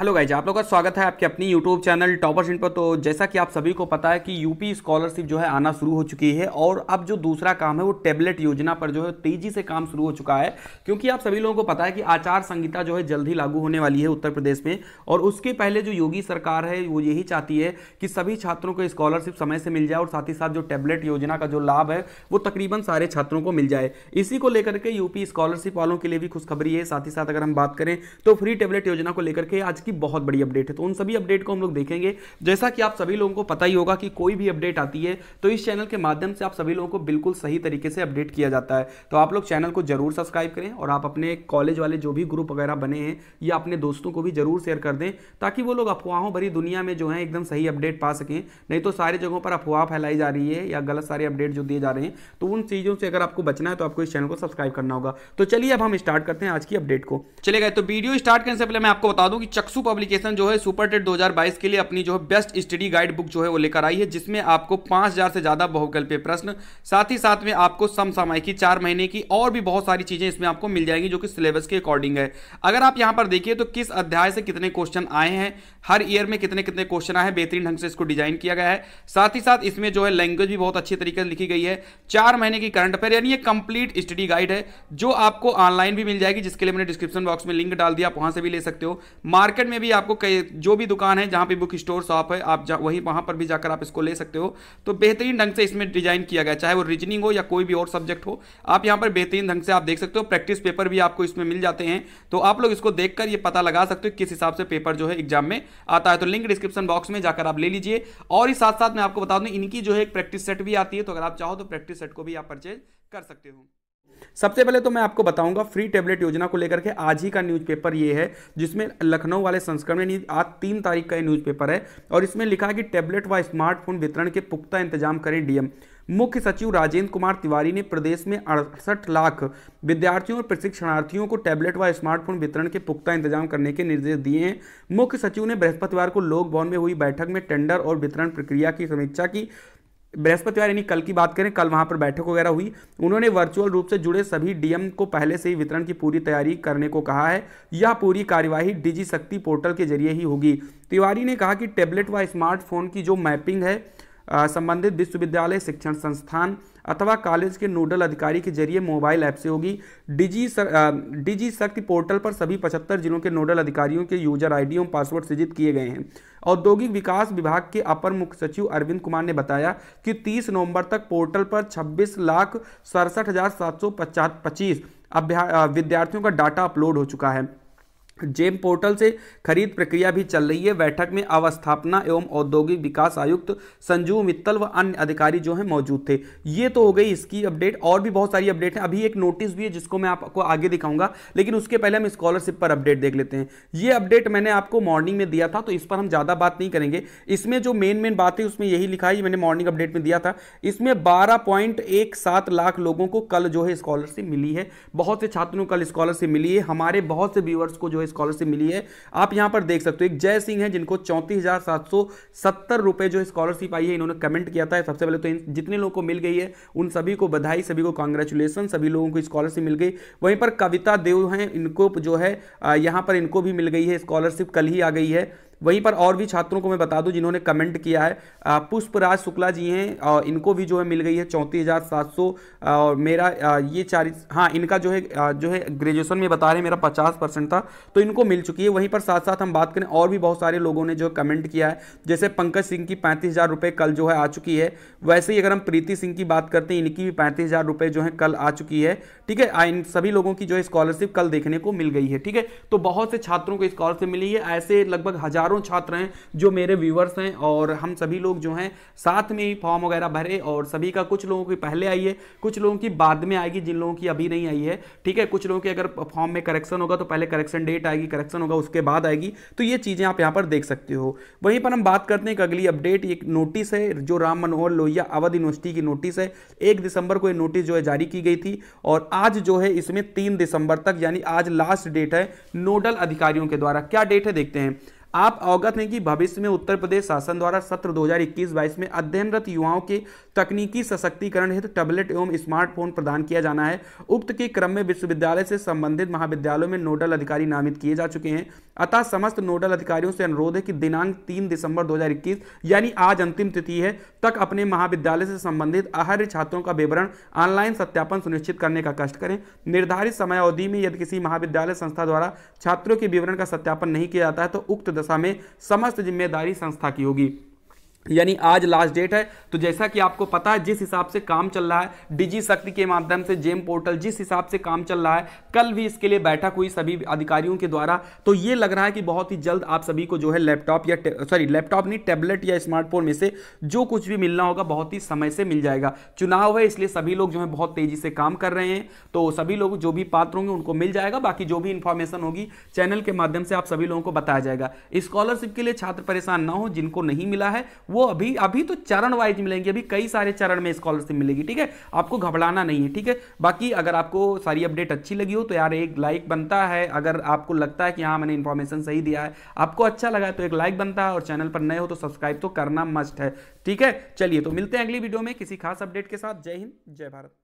hello guys आप लोग का स्वागत है आपके अपनी यूट्यूब चैनल टॉपर सिंट पर तो जैसा कि आप सभी को पता है कि यूपी स्कॉलरशिप जो है आना शुरू हो चुकी है और अब जो दूसरा काम है वो टैबलेट योजना पर जो है तेजी से काम शुरू हो चुका है क्योंकि आप सभी लोगों को पता है कि आचार संहिता जो है जल्द ही लागू होने वाली है उत्तर प्रदेश में और उसके पहले जो योगी सरकार है वो यही चाहती है कि सभी छात्रों को स्कॉलरशिप समय से मिल जाए और साथ ही साथ जो टैबलेट योजना का जो लाभ है वो तकरीबन सारे छात्रों को मिल जाए इसी को लेकर के यूपी स्कॉलरशिप वालों के लिए भी खुशखबरी है साथ ही साथ अगर हम बात करें तो फ्री टैबलेट योजना को लेकर के आज की की बहुत बड़ी अपडेट है तो उन सभी अपडेट को हम लोग देखेंगे जैसा कि आप सभी लोगों को पता ही होगा कि कोई भी अपडेट आती है तो इस चैनल के माध्यम से आप सभी लोगों को बिल्कुल सही तरीके से अपडेट किया जाता है तो आप लोग चैनल को जरूर सब्सक्राइब करें और आप अपने कॉलेज वाले जो भी ग्रुप वगैरह बने हैं या अपने दोस्तों को भी जरूर शेयर कर दें ताकि वो लोग अफवाहों भरी दुनिया में जो है एकदम सही अपडेट पा सकें नहीं तो सारी जगहों पर अफवाह फैलाई जा रही है या गलत सारे अपडेट जो दिए जा रहे हैं तो उन चीज़ों से अगर आपको बचना है तो आपको इस चैनल को सब्सक्राइब करना होगा तो चलिए अब हम स्टार्ट करते हैं आज की अपडेट को चले गए तो वीडियो स्टार्ट करने से पहले मैं आपको बता दूं कि चक्सु इक्सू पब्लिकेशन जो है सुपर टेट 2022 के लिए अपनी जो है बेस्ट स्टडी गाइड बुक जो है वो लेकर आई है जिसमें आपको 5000 से ज़्यादा बहुविकल्पीय प्रश्न साथ ही साथ में आपको की चार महीने की और भी बहुत सारी चीज़ें इसमें आपको मिल जाएंगी जो कि सिलेबस के अकॉर्डिंग है अगर आप यहां पर देखिए तो किस अध्याय से कितने क्वेश्चन आए हैं हर ईयर में कितने कितने क्वेश्चन आए हैं बेहतरीन ढंग से इसको डिजाइन किया गया है साथ ही साथ इसमें जो है लैंग्वेज भी बहुत अच्छी तरीके से लिखी गई है चार महीने की करंट अफेयर यानी ये कंप्लीट स्टडी गाइड है जो आपको ऑनलाइन भी मिल जाएगी जिसके लिए मैंने डिस्क्रिप्शन बॉक्स में लिंक डाल दिया आप वहाँ से भी ले सकते हो मार्केट में भी आपको जो भी दुकान है जहाँ पर बुक स्टोर शॉप है आप वहीं वहाँ पर भी जाकर आप इसको ले सकते हो तो बेहतरीन ढंग से इसमें डिजाइन किया गया चाहे वो रीजनिंग हो या कोई भी और सब्जेक्ट हो आप यहाँ पर बेहतरीन ढंग से आप देख सकते हो प्रैक्टिस पेपर भी आपको इसमें मिल जाते हैं तो आप लोग इसको देखकर ये पता लगा सकते हो किस हिसाब से पेपर जो है एग्जाम में आता है तो लिंक डिस्क्रिप्शन बॉक्स में जाकर आप ले लीजिए और ही साथ साथ मैं आपको बता दूं इनकी जो है एक प्रैक्टिस सेट भी आती है तो अगर आप चाहो तो प्रैक्टिस सेट को भी आप परचेज कर सकते हो सबसे पहले तो मैं आपको बताऊंगा फ्री टेबलेट योजना को लेकर के आज ही का न्यूज़पेपर ये है जिसमें लखनऊ वाले संस्करण में आज तीन तारीख का ये न्यूज़पेपर है और इसमें लिखा है कि टेबलेट व स्मार्टफोन वितरण के पुख्ता इंतजाम करें डीएम मुख्य सचिव राजेंद्र कुमार तिवारी ने प्रदेश में अड़सठ लाख विद्यार्थियों और प्रशिक्षणार्थियों को टैबलेट व स्मार्टफोन वितरण के पुख्ता इंतजाम करने के निर्देश दिए हैं मुख्य सचिव ने बृहस्पतिवार को लोक भवन में हुई बैठक में टेंडर और वितरण प्रक्रिया की समीक्षा की बृहस्पतिवार यानी कल की बात करें कल वहां पर बैठक वगैरह हुई उन्होंने वर्चुअल रूप से जुड़े सभी डीएम को पहले से ही वितरण की पूरी तैयारी करने को कहा है यह पूरी कार्यवाही डिजी शक्ति पोर्टल के जरिए ही होगी तिवारी ने कहा कि टैबलेट व स्मार्टफोन की जो मैपिंग है संबंधित विश्वविद्यालय शिक्षण संस्थान अथवा कॉलेज के नोडल अधिकारी के जरिए मोबाइल ऐप से होगी डिजी सर, डिजी शक्ति पोर्टल पर सभी पचहत्तर जिलों के नोडल अधिकारियों के यूजर आई एवं पासवर्ड सृजित किए गए हैं औद्योगिक विकास विभाग के अपर मुख्य सचिव अरविंद कुमार ने बताया कि 30 नवंबर तक पोर्टल पर छब्बीस लाख सड़सठ हज़ार सात सौ पचास पच्चीस विद्यार्थियों का डाटा अपलोड हो चुका है जेम पोर्टल से खरीद प्रक्रिया भी चल रही है बैठक में अवस्थापना एवं औद्योगिक विकास आयुक्त संजू मित्तल व अन्य अधिकारी जो हैं मौजूद थे ये तो हो गई इसकी अपडेट और भी बहुत सारी अपडेट है अभी एक नोटिस भी है जिसको मैं आपको आगे दिखाऊंगा लेकिन उसके पहले हम स्कॉलरशिप पर अपडेट देख लेते हैं ये अपडेट मैंने आपको मॉर्निंग में दिया था तो इस पर हम ज़्यादा बात नहीं करेंगे इसमें जो मेन मेन बात है उसमें यही लिखा है मैंने मॉर्निंग अपडेट में दिया था इसमें बारह लाख लोगों को कल जो है स्कॉलरशिप मिली है बहुत से छात्रों को कल स्कॉलरशिप मिली है हमारे बहुत से व्यूअर्स को जो है स्कॉलरशिप मिली है आप यहां पर देख सकते हो एक जय सिंह है जिनको चौंतीस हज़ार सात सौ सत्तर रुपये जो स्कॉलरशिप आई है इन्होंने कमेंट किया था सबसे पहले तो जितने लोगों को मिल गई है उन सभी को बधाई सभी को कॉन्ग्रेचुलेसन सभी लोगों को स्कॉलरशिप मिल गई वहीं पर कविता देव हैं इनको जो है यहां पर इनको भी मिल गई है स्कॉलरशिप कल ही आ गई है वहीं पर और भी छात्रों को मैं बता दूं जिन्होंने कमेंट किया है पुष्पराज शुक्ला जी हैं इनको भी जो है मिल गई है चौंतीस हज़ार सात सौ और मेरा ये चार हाँ इनका जो है जो है ग्रेजुएशन में बता रहे हैं मेरा पचास परसेंट था तो इनको मिल चुकी है वहीं पर साथ साथ हम बात करें और भी बहुत सारे लोगों ने जो कमेंट किया है जैसे पंकज सिंह की पैंतीस हज़ार रुपये कल जो है आ चुकी है वैसे ही अगर हम प्रीति सिंह की बात करते हैं इनकी भी पैंतीस हज़ार रुपये जो है कल आ चुकी है ठीक है इन सभी लोगों की जो है स्कॉलरशिप कल देखने को मिल गई है ठीक है तो बहुत से छात्रों को स्कॉलरशिप मिली है ऐसे लगभग हज़ार हजारों छात्र हैं जो मेरे व्यूवर्स हैं और हम सभी लोग जो हैं साथ में ही फॉर्म वगैरह भरे और सभी का कुछ लोगों की पहले आई है कुछ लोगों की बाद में आएगी जिन लोगों की अभी नहीं आई है ठीक है कुछ लोगों की अगर फॉर्म में करेक्शन होगा तो पहले करेक्शन डेट आएगी करेक्शन होगा उसके बाद आएगी तो ये चीज़ें आप यहाँ पर देख सकते हो वहीं पर हम बात करते हैं एक अगली अपडेट एक नोटिस है जो राम मनोहर लोहिया अवध यूनिवर्सिटी की नोटिस है एक दिसंबर को ये नोटिस जो है जारी की गई थी और आज जो है इसमें तीन दिसंबर तक यानी आज लास्ट डेट है नोडल अधिकारियों के द्वारा क्या डेट है देखते हैं आप अवगत हैं कि भविष्य में उत्तर प्रदेश शासन द्वारा सत्र 2021-22 में अध्ययनरत युवाओं के तकनीकी सशक्तिकरण हेतु टैबलेट एवं स्मार्टफोन प्रदान किया जाना है उक्त के क्रम में विश्वविद्यालय से संबंधित महाविद्यालयों में नोडल अधिकारी नामित किए जा चुके हैं अतः समस्त नोडल अधिकारियों से अनुरोध है कि दिनांक तीन दिसंबर दो यानी आज अंतिम तिथि है तक अपने महाविद्यालय से संबंधित आहार्य छात्रों का विवरण ऑनलाइन सत्यापन सुनिश्चित करने का कष्ट करें निर्धारित समय अवधि में यदि किसी महाविद्यालय संस्था द्वारा छात्रों के विवरण का सत्यापन नहीं किया जाता है तो उक्त दशा में समस्त जिम्मेदारी संस्था की होगी यानी आज लास्ट डेट है तो जैसा कि आपको पता है जिस हिसाब से काम चल रहा है डिजी शक्ति के माध्यम से जेम पोर्टल जिस हिसाब से काम चल रहा है कल भी इसके लिए बैठक हुई सभी अधिकारियों के द्वारा तो ये लग रहा है कि बहुत ही जल्द आप सभी को जो है लैपटॉप या सॉरी लैपटॉप नहीं टैबलेट या स्मार्टफोन में से जो कुछ भी मिलना होगा बहुत ही समय से मिल जाएगा चुनाव है इसलिए सभी लोग जो है बहुत तेजी से काम कर रहे हैं तो सभी लोग जो भी पात्र होंगे उनको मिल जाएगा बाकी जो भी इंफॉर्मेशन होगी चैनल के माध्यम से आप सभी लोगों को बताया जाएगा स्कॉलरशिप के लिए छात्र परेशान ना हो जिनको नहीं मिला है वो अभी अभी तो चरण वाइज मिलेंगी अभी कई सारे चरण में स्कॉलरशिप मिलेगी ठीक है आपको घबराना नहीं है ठीक है बाकी अगर आपको सारी अपडेट अच्छी लगी हो तो यार एक लाइक बनता है अगर आपको लगता है कि हाँ मैंने इन्फॉर्मेशन सही दिया है आपको अच्छा लगा तो एक लाइक बनता है और चैनल पर नए हो तो सब्सक्राइब तो करना मस्ट है ठीक है चलिए तो मिलते हैं अगली वीडियो में किसी खास अपडेट के साथ जय हिंद जय भारत